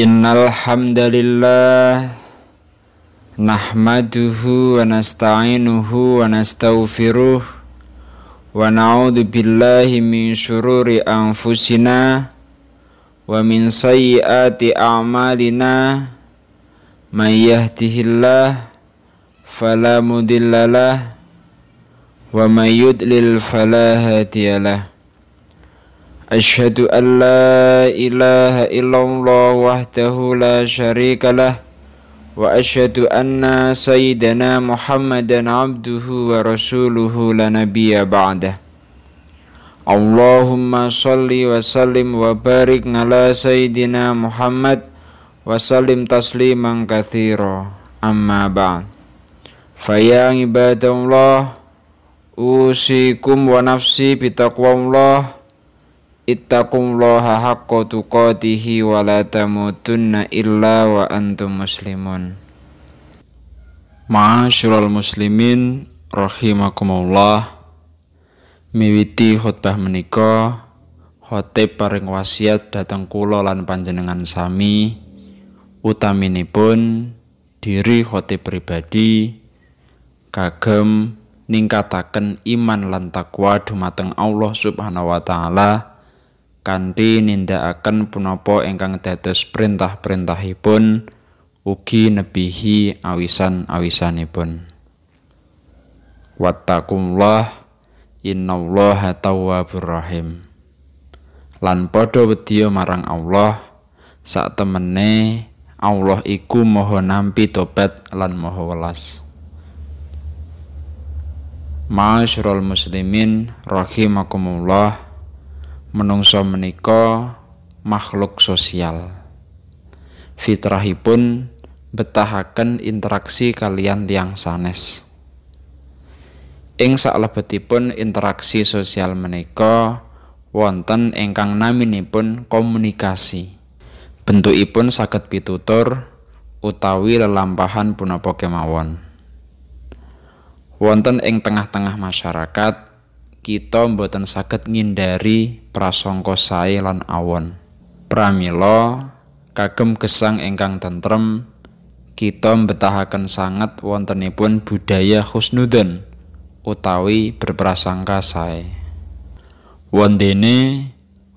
Innal hamdalillah nahmaduhu wa nasta'inuhu wa nastaghfiruh wa na'udzu billahi min shururi anfusina wa min sayyiati a'malina may yahdihillah fala mudhillalah wa may yudlil fala hadiyalah أشهد أن لا إله إلا الله وحده لا شريك له وأشهد أن سيدنا محمدا عبده ورسوله لا نبي بعده اللهم صل وسلم وبارك على سيدنا محمد وسلم تسليما كثيرا أما بعد فيا عباد الله أوصيكم ونفسي بتقوى الله loha haqqa tuqatihi wa la tamutunna illa wa antum muslimun. Ma'asyiral muslimin rahimakumullah. Miwiti khutbah menika khotib paring wasiat datang kula lan panjenengan sami utaminipun diri khotib pribadi kagem ningkataken iman lan takwa dumateng Allah Subhanahu wa taala kanthi nindakaken punapa ingkang dados perintah-perintahipun ugi nebihi awisan-awisanipun. Wattaqullah innallaha tawwabur rahim. Lan padha wedya marang Allah sak temene Allah iku moho nampi tobat lan moho welas. Ma'asyiral muslimin rahimakumullah menungso menika makhluk sosial fitrahipun betahaken interaksi kalian tiang sanes ing saklebetipun interaksi sosial menika wonten ingkang naminipun komunikasi bentukipun saged pitutur utawi lelampahan punapa kemawon wonten ing tengah-tengah masyarakat kita mboten saged ngindari prasangka sae lan awon. Pramila kagem gesang ingkang tentrem kita betahaken sanget wontenipun budaya Husnudun, utawi berprasangka sae. Wondene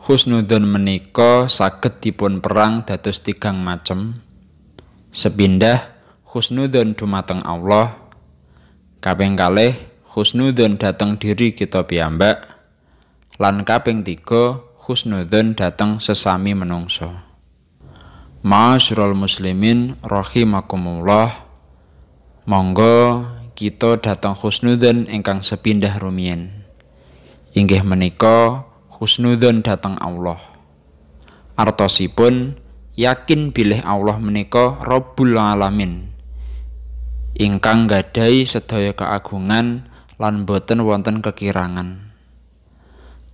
Husnudun menika saged dipun perang dados tigang macem. Sepindah cuma dumateng Allah. Kaping kalih husnudun dateng diri kita piyambak lan kaping tiga husnudun dateng sesami menungso Ma'asyiral muslimin rahimakumullah monggo kita datang husnudun ingkang sepindah rumien. inggih menika husnudun dateng Allah artosipun yakin bilih Allah menika Rabbul Alamin ingkang gadai sedaya keagungan lan boten wonten kekirangan.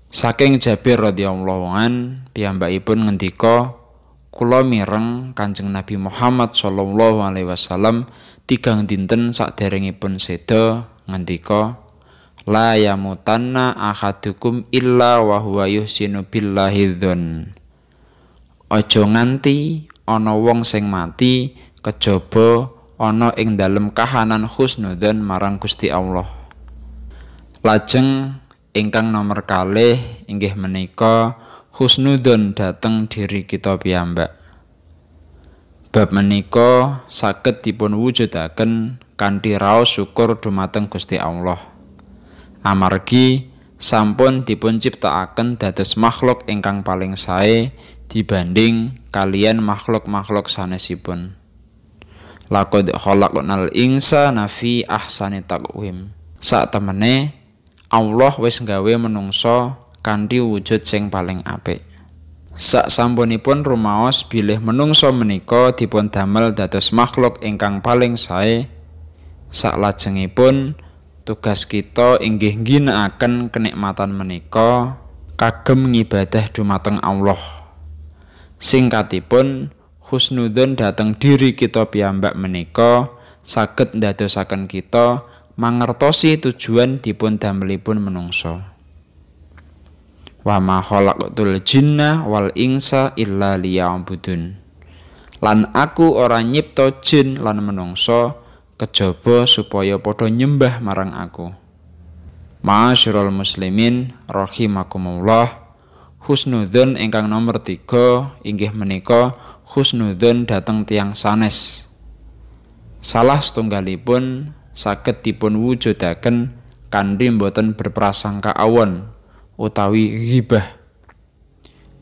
Saking Jabir radhiyallahu an piyambakipun ngendika kula mireng Kanjeng Nabi Muhammad sallallahu alaihi wasallam tigang dinten saderengipun seda ngendika la yamutanna ahadukum illa wa huwa yuhsinu billahi dzun Aja nganti ana wong sing mati kejaba ana ing dalem kahanan husnudzon marang Gusti Allah Lajeng ingkang nomor kalih inggih menika husnudon dateng diri kita piyambak. Bab menika saged dipun wujudaken kanthi raos syukur dumateng Gusti Allah. Amargi sampun dipun ciptakaken dados makhluk ingkang paling sae dibanding kalian makhluk-makhluk sanesipun. Laqad khalaqnal insana fi ahsani taqwim. saat temene Allah wis nggawe menungso kanthi wujud sing paling apik. Sak sampunipun rumaos bilih menungso menika dipun damel dados makhluk ingkang paling sae. Sak lajengipun tugas kita inggih ginakaken kenikmatan menika kagem ngibadah dumateng Allah. Singkatipun husnudun dateng diri kita piyambak menika saged ndadosaken kita mangertosi tujuan dipun damelipun menungso. Wa ma khalaqtul jinna wal insa illa liya'budun. Lan aku ora nyipta jin lan menungso kejaba supaya padha nyembah marang aku. Ma'asyiral muslimin rahimakumullah. Husnudzon ingkang nomor 3 inggih menika husnudzon dateng tiang sanes. Salah setunggalipun saged dipun wujudaken kanthi boten berprasangka awon utawi ghibah.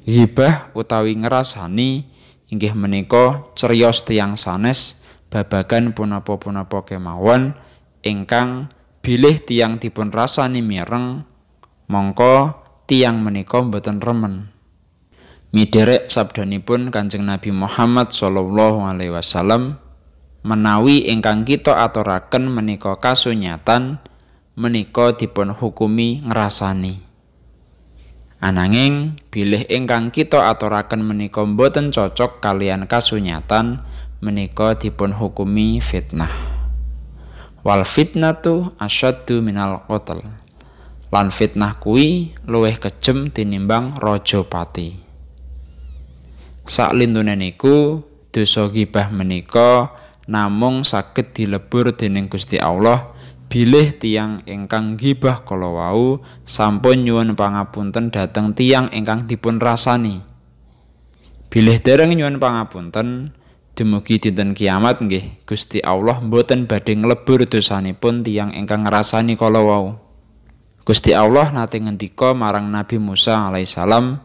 Ghibah utawi ngerasani inggih menika cerios tiyang sanes babagan punapa-punapa kemawon ingkang bilih tiyang dipun rasani mireng mongko tiyang menika boten remen. Midherek sabdanipun Kanjeng Nabi Muhammad sallallahu alaihi wasallam menawi ingkang kita aturaken menika kasunyatan menika dipun hukumi ngrasani ananging bilih ingkang kita aturaken menika boten cocok kalian kasunyatan menika dipun hukumi fitnah wal fitnatu asyaddu minal qatl lan fitnah kui luwih kejem tinimbang rojo pati sak lindune dusogi dosa gibah namung saged dilebur dening Gusti Allah bilih tiang ingkang gibah kala wau sampun nyuwun pangapunten dateng tiang ingkang dipun rasani bilih dereng nyuwun pangapunten dumugi dinten kiamat nggih Gusti Allah mboten badhe nglebur dosanipun tiang ingkang ngrasani kala wau Gusti Allah nate ngendika marang Nabi Musa alaihissalam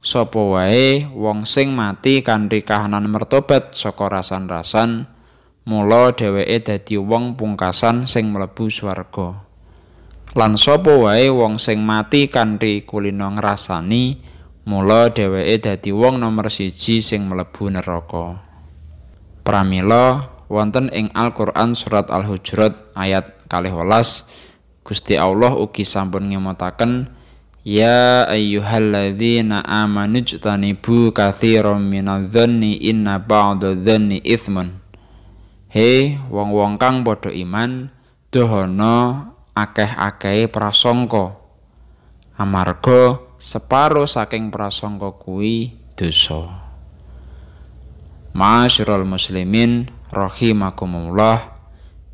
sapa wae wong sing mati kanthi kahanan mertobat saka rasan-rasan Mula dheweke dadi wong pungkasan sing mlebu swarga. Lan sapa wae wong sing mati kanthi kulina ngrasani, mula dheweke dadi wong nomor siji sing mlebu neraka. Pramila wonten ing Al-Qur'an surat Al-Hujurat ayat 12 Gusti Allah ugi sampun ngemotaken. Ya ayyuhalladzina amanu jtanibu katsiran minadh-dhanni inna ba'dadh-dhanni itsmun He wong-wong kang padha iman, dahana akeh-akehe prasangka. Amarga separo saking prasangka kuwi dosa. Masyrul muslimin rahimakumullah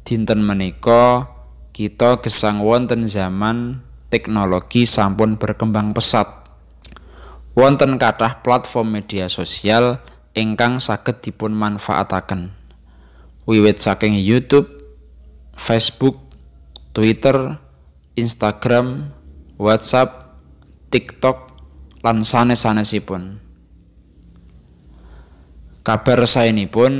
dinten menika kita gesang wonten zaman teknologi sampun berkembang pesat. Wonten kathah platform media sosial ingkang saged dipun manfaataken wiwit saking YouTube, Facebook, Twitter, Instagram, WhatsApp, TikTok, lan sanes-sanesipun. Kabar pun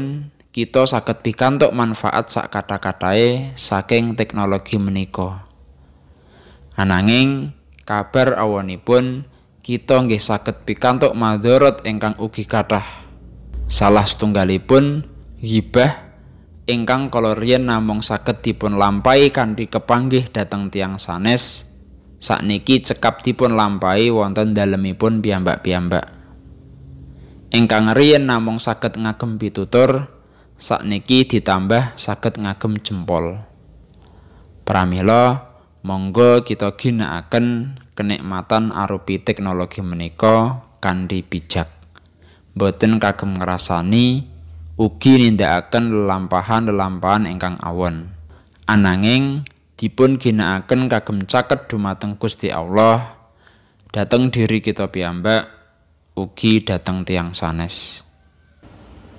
kita saged pikantuk manfaat sak kata-katae saking teknologi menika. Ananging kabar awonipun kita nggih saged pikantuk madorot ingkang ugi kathah. Salah setunggalipun gibah ingkang kala namung saged dipun lampai kanthi kepanggih dhateng tiang sanes sakniki cekap dipun lampai wonten dalemipun piyambak-piyambak ingkang riyen namung saged ngagem pitutur sakniki ditambah saged ngagem jempol pramila monggo kita ginakaken kenikmatan arupi teknologi menika kanthi bijak boten kagem ngrasani ugi nindakaken lelampahan-lelampahan engkang awon. Ananging dipun ginakaken kagem caket dumateng Gusti Allah dateng diri kita piyambak ugi dateng tiang sanes.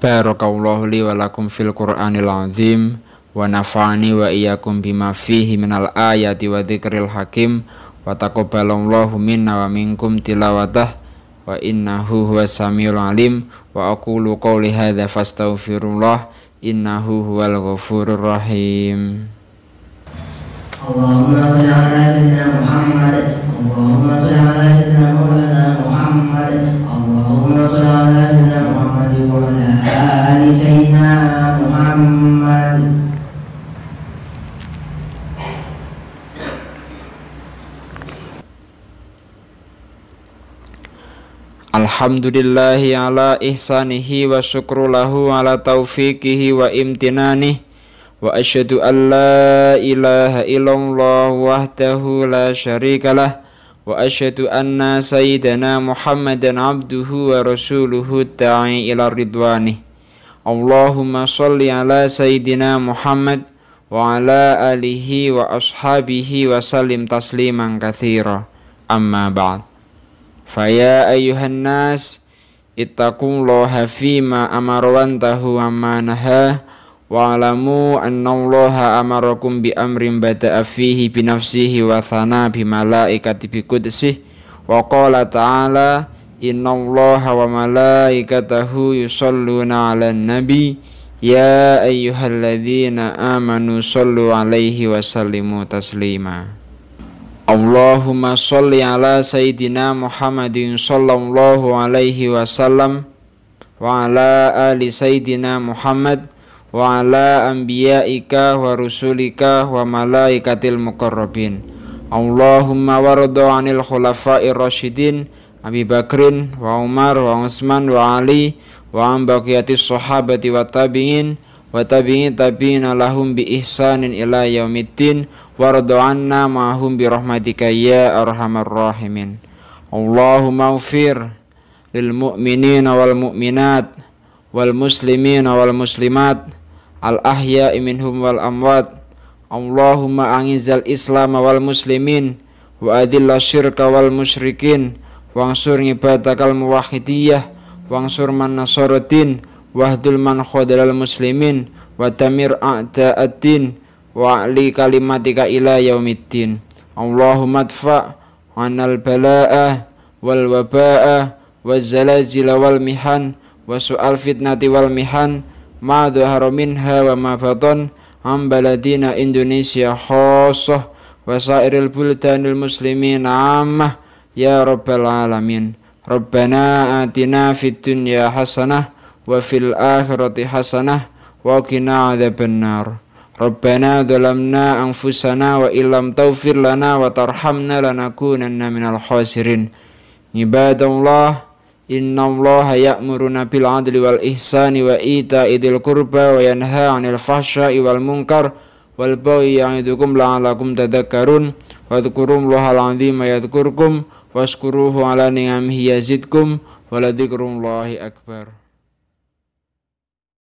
Barakallahu li wa lakum fil Qur'anil azim wa nafa'ani wa iyyakum bima fihi minal ayati wa dzikril hakim wa taqabbalallahu minna wa minkum tilawatah wa innahu huwas samiul alim wa aqulu qawli hadza fastaghfirullah innahu huwal ghafurur rahim Allahumma ala sayyidina Alhamdulillahi ala ihsanihi wa syukru lahu ala taufiqihi wa imtinani wa asyhadu an la ilaha illallah wahdahu la syarikalah wa asyhadu anna sayyidana Muhammadan abduhu wa rasuluhu ta'i ila ridwani Allahumma shalli ala sayyidina Muhammad wa ala alihi wa ashabihi wa salim tasliman kathira amma ba'd Faya ayuhan nas ittaqullaha fima amarawan tahu amanaha wa alamu loha amarakum bi amrin bada'a fihi bi nafsihi wa thana bi malaikati bi qudsihi wa qala ta'ala innallaha wa malaikatahu yusalluna 'alan nabi ya ayyuhalladzina amanu sallu 'alaihi wa sallimu taslima Allahumma sholli ala sayyidina Muhammadin sallallahu alaihi wasallam wa ala ali sayyidina Muhammad wa ala anbiya'ika wa rusulika wa malaikatil muqarrabin Allahumma waradu anil khulafa'ir rasyidin Abi Bakrin wa Umar wa Utsman wa Ali wa an baqiyati sahabati wa tabi'in wa tabi'in tabi'ina lahum bi ihsanin ila yaumiddin waradu anna ma'hum bi rahmatika ya arhamar rahimin Allahumma ufir lil mu'minina wal mu'minat wal muslimina wal muslimat al ahya'i minhum wal amwat Allahumma angizal islam wal muslimin wa adilla syirka wal musyrikin wangsur ibadakal muwahidiyah wangsur man nasaratin wahdul man khadalal muslimin wa tamir a'da'ad-din wa li kalimatika ila yaumiddin Allahumma adfa anal bala'a wal waba'a wa zalazila wal mihan wa su'al fitnati wal mihan ma dhahara minha wa ma baton am baladina Indonesia khosoh wa sairil buldanil muslimin ammah ya rabbal alamin Rabbana atina fid dunya hasanah wa fil akhirati hasanah wa qina adzabannar Rabbana dhalamna anfusana wa illam tawfir lana wa tarhamna lanakunanna minal khasirin Ibadallah Allah ya'muruna bil 'adli wal ihsani wa ita idil qurba wa yanha 'anil fahsya'i wal munkar wal baghi ya'idukum la'alakum tadhakkarun wadhkurullaha al wa yadhkurkum washkuruhu 'ala ni'amihi yazidkum wa الله akbar